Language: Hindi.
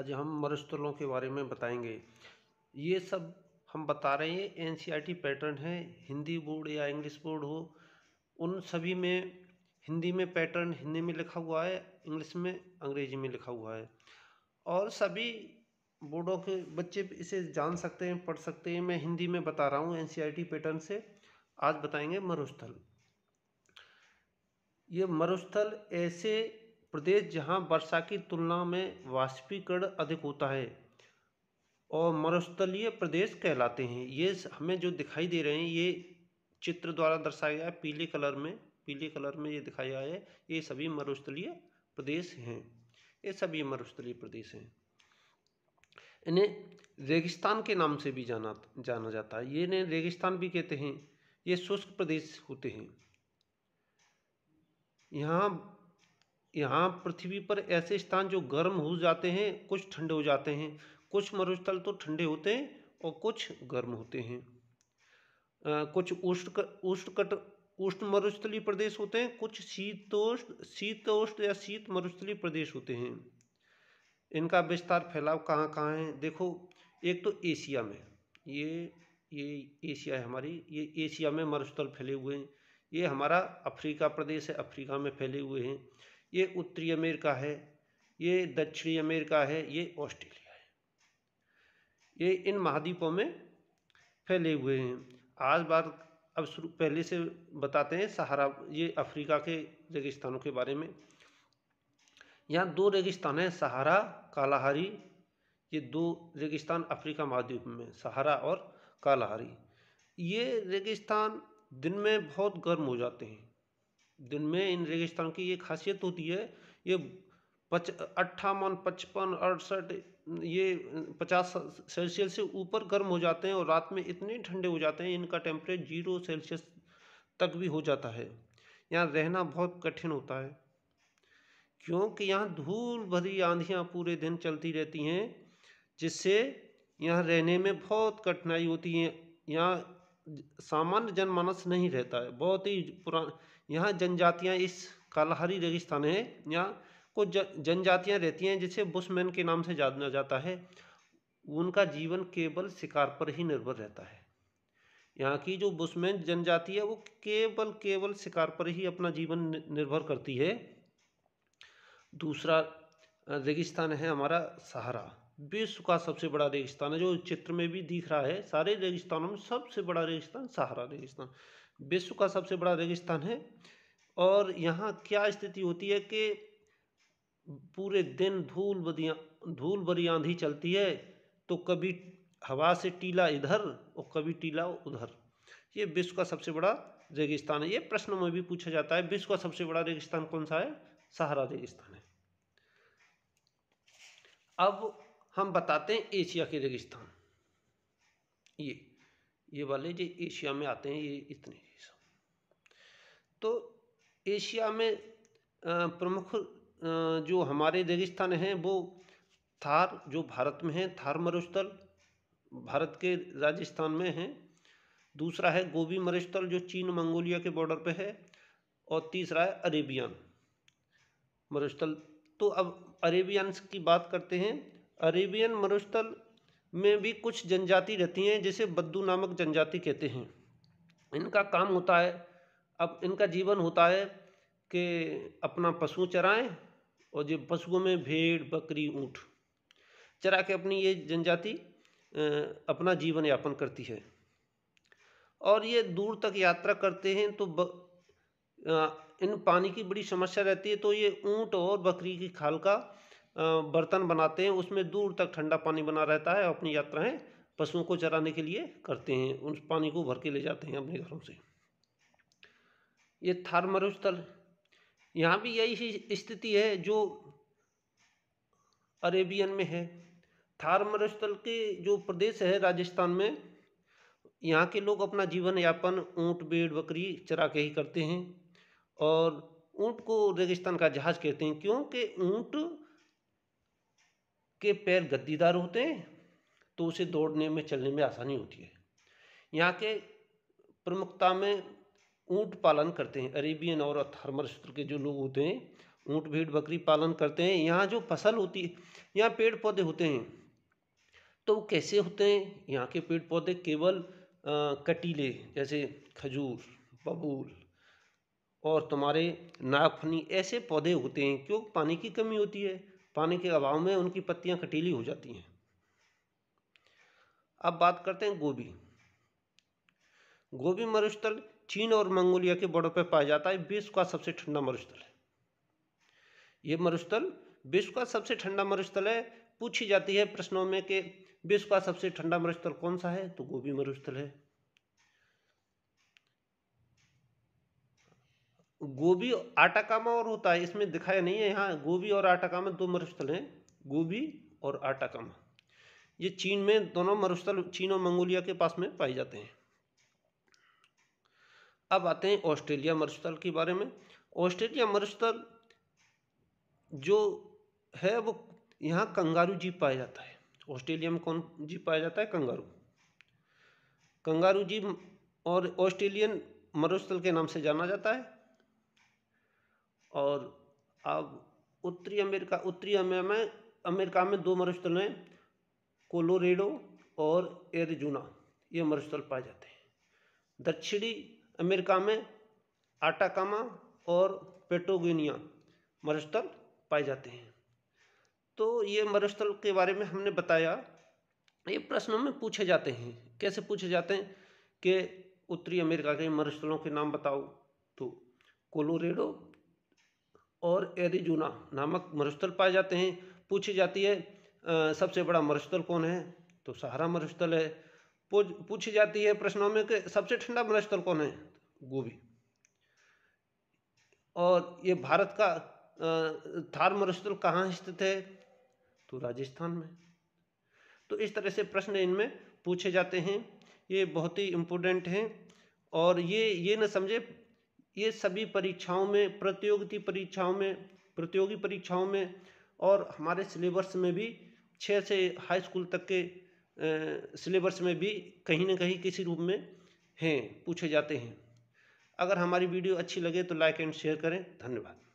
आज हम मरुस्थलों के बारे में बताएंगे ये सब हम बता रहे हैं एनसीईआरटी पैटर्न e है हिंदी बोर्ड या इंग्लिश बोर्ड हो उन सभी में हिंदी में पैटर्न हिंदी में लिखा हुआ है इंग्लिश में अंग्रेजी में लिखा हुआ है और सभी बोर्डों के बच्चे इसे जान सकते हैं पढ़ सकते हैं मैं हिंदी में बता रहा हूँ टी पैटर्न से आज बताएंगे मरुस्थल ये मरुस्थल ऐसे प्रदेश जहाँ वर्षा की तुलना में वाष्पीकरण अधिक होता है और मरुस्थलीय प्रदेश कहलाते हैं ये हमें जो दिखाई दे रहे हैं ये चित्र द्वारा दर्शाया गया है पीले कलर में पीले कलर में ये दिखाया गया है ये सभी मरुस्थलीय प्रदेश हैं ये सभी मरुस्थलीय प्रदेश हैं इन्हें रेगिस्तान के नाम से भी जाना जाना जाता है ये इन्हें रेगिस्तान भी कहते हैं ये शुष्क प्रदेश होते हैं यहाँ यहाँ पृथ्वी पर ऐसे स्थान जो गर्म हो जाते हैं कुछ ठंडे हो जाते हैं कुछ मरुस्थल तो ठंडे होते हैं और कुछ गर्म होते हैं आ, कुछ उष्ण कट उष्ण मरुस्थली प्रदेश होते हैं कुछ शीतोष्ण शीतोष्ण या शीत मरुस्थली प्रदेश होते हैं इनका विस्तार फैलाव कहाँ कहाँ है देखो एक तो एशिया में ये ये एशिया है हमारी ये एशिया में मरुस्थल फैले हुए हैं ये हमारा अफ्रीका प्रदेश है अफ्रीका में फैले हुए हैं ये उत्तरी अमेरिका है ये दक्षिणी अमेरिका है ये ऑस्ट्रेलिया है ये इन महाद्वीपों में फैले हुए हैं आज बात अब शुरू पहले से बताते हैं सहारा ये अफ्रीका के रेगिस्तानों के बारे में यहाँ दो रेगिस्तान हैं सहारा कालाहारी ये दो रेगिस्तान अफ्रीका महाद्वीप में सहारा और कालाहारी ये रेगिस्तान दिन में बहुत गर्म हो जाते हैं दिन में इन रेगिस्तान की ये खासियत होती है ये पच अट्ठावन पचपन अड़सठ ये पचास सेल्सियस से ऊपर गर्म हो जाते हैं और रात में इतने ठंडे हो जाते हैं इनका टेम्परेचर जीरो सेल्सियस तक भी हो जाता है यहाँ रहना बहुत कठिन होता है क्योंकि यहाँ धूल भरी आंधियाँ पूरे दिन चलती रहती हैं जिससे यहाँ रहने में बहुत कठिनाई होती है यहाँ सामान्य जनमानस नहीं रहता है बहुत ही पुराना यहाँ जनजातियाँ इस कालाहारी रेगिस्तान है यहाँ को जनजातियाँ रहती हैं जिसे बुशमैन के नाम से जाना जाता है उनका जीवन केवल शिकार पर ही निर्भर रहता है यहाँ की जो बुशमैन जनजाति है वो केवल केवल शिकार पर ही अपना जीवन निर्भर करती है दूसरा रेगिस्तान है हमारा सहारा विश्व का सबसे बड़ा रेगिस्तान है जो चित्र में भी दिख रहा है सारे रेगिस्तानों में सबसे बड़ा रेगिस्तान सहारा रेगिस्तान विश्व का सबसे बड़ा रेगिस्तान है और यहाँ क्या स्थिति होती है कि पूरे दिन धूल बदिया धूल भरी आंधी चलती है तो कभी हवा से टीला इधर और कभी टीला उधर ये विश्व का सबसे बड़ा रेगिस्तान है ये प्रश्नों में भी पूछा जाता है विश्व का सबसे बड़ा रेगिस्तान कौन सा है सहारा रेगिस्तान है अब हम बताते हैं एशिया के रेगिस्तान ये ये वाले जो एशिया में आते हैं ये इतने तो एशिया में प्रमुख जो हमारे रेगिस्तान हैं वो थार जो भारत में है थार मरुस्थल भारत के राजस्थान में है दूसरा है गोभी मरुस्थल जो चीन मंगोलिया के बॉर्डर पे है और तीसरा है अरेबियन मरुस्थल तो अब अरेबियंस की बात करते हैं अरेबियन मरुस्थल में भी कुछ जनजाति रहती हैं जिसे बद्दू नामक जनजाति कहते हैं इनका काम होता है अब इनका जीवन होता है कि अपना पशु चराएं और ये पशुओं में भेड़ बकरी ऊँट चरा के अपनी ये जनजाति अपना जीवन यापन करती है और ये दूर तक यात्रा करते हैं तो ब, इन पानी की बड़ी समस्या रहती है तो ये ऊँट और बकरी की खाल का बर्तन बनाते हैं उसमें दूर तक ठंडा पानी बना रहता है अपनी यात्राएं पशुओं को चराने के लिए करते हैं उन पानी को भर के ले जाते हैं अपने घरों से ये थार मरुस्थल यहाँ भी यही स्थिति है जो अरेबियन में है थार मरुस्थल के जो प्रदेश है राजस्थान में यहाँ के लोग अपना जीवन यापन ऊँट बेड़ बकरी चरा के ही करते हैं और ऊँट को रेगिस्तान का जहाज कहते हैं क्योंकि ऊँट के पैर गद्दीदार होते हैं तो उसे दौड़ने में चलने में आसानी होती है यहाँ के प्रमुखता में ऊँट पालन करते हैं अरेबियन और थर्मल क्षेत्र के जो लोग होते हैं ऊँट भीड़ बकरी पालन करते हैं यहाँ जो फसल होती है यहाँ पेड़ पौधे होते हैं तो वो कैसे होते हैं यहाँ के पेड़ पौधे केवल कटीले जैसे खजूर बबूल और तुम्हारे नागफनी ऐसे पौधे होते हैं क्यों पानी की कमी होती है पानी के अभाव में उनकी पत्तियां कटीली हो जाती हैं अब बात करते हैं गोभी गोभी मरुस्थल चीन और मंगोलिया के बॉर्डर पर पाया जाता है विश्व का सबसे ठंडा मरुस्थल है ये मरुस्थल विश्व का सबसे ठंडा मरुस्थल है पूछी जाती है प्रश्नों में कि विश्व का सबसे ठंडा मरुस्थल कौन सा है तो गोभी मरुस्थल है गोभी आटाकामा और होता है इसमें दिखाया नहीं है यहाँ गोभी और आटाकामा दो मरुस्थल हैं गोभी और आटाकामा ये चीन में दोनों मरुस्थल चीन और मंगोलिया के पास में पाए जाते हैं अब आते हैं ऑस्ट्रेलिया मरुस्थल के बारे में ऑस्ट्रेलिया मरुस्थल जो है वो यहाँ कंगारू जीप पाया जाता है ऑस्ट्रेलिया में कौन जीप पाया जाता है कंगारू कंगारू जीप और ऑस्ट्रेलियन मरुस्थल के नाम से जाना जाता है और अब उत्तरी अमेरिका उत्तरी अमेरिका में अमेरिका में दो मरुस्थल हैं कोलोरेडो और एरिजोना ये मरुस्थल पाए जाते हैं दक्षिणी अमेरिका में आटाकामा और पेटोगिनिया मरुस्थल पाए जाते हैं तो ये मरुस्थल के बारे में हमने बताया ये प्रश्नों में पूछे जाते हैं कैसे पूछे जाते हैं कि उत्तरी अमेरिका के मरुस्थलों के नाम बताओ तो कोलोरेडो और एरिजुना नामक मरुस्थल पाए जाते हैं पूछी जाती है आ, सबसे बड़ा मरुस्थल कौन है तो सहारा मरुस्थल है पूछी जाती है प्रश्नों में कि सबसे ठंडा मरुस्थल कौन है गोभी और ये भारत का थार मरुस्थल कहाँ स्थित है तो राजस्थान में तो इस तरह से प्रश्न इनमें पूछे जाते हैं ये बहुत ही इम्पोर्टेंट हैं और ये ये न समझे ये सभी परीक्षाओं में प्रतियोगिता परीक्षाओं में प्रतियोगी परीक्षाओं में और हमारे सिलेबस में भी छः से हाई स्कूल तक के सिलेबस में भी कहीं ना कहीं किसी रूप में हैं पूछे जाते हैं अगर हमारी वीडियो अच्छी लगे तो लाइक एंड शेयर करें धन्यवाद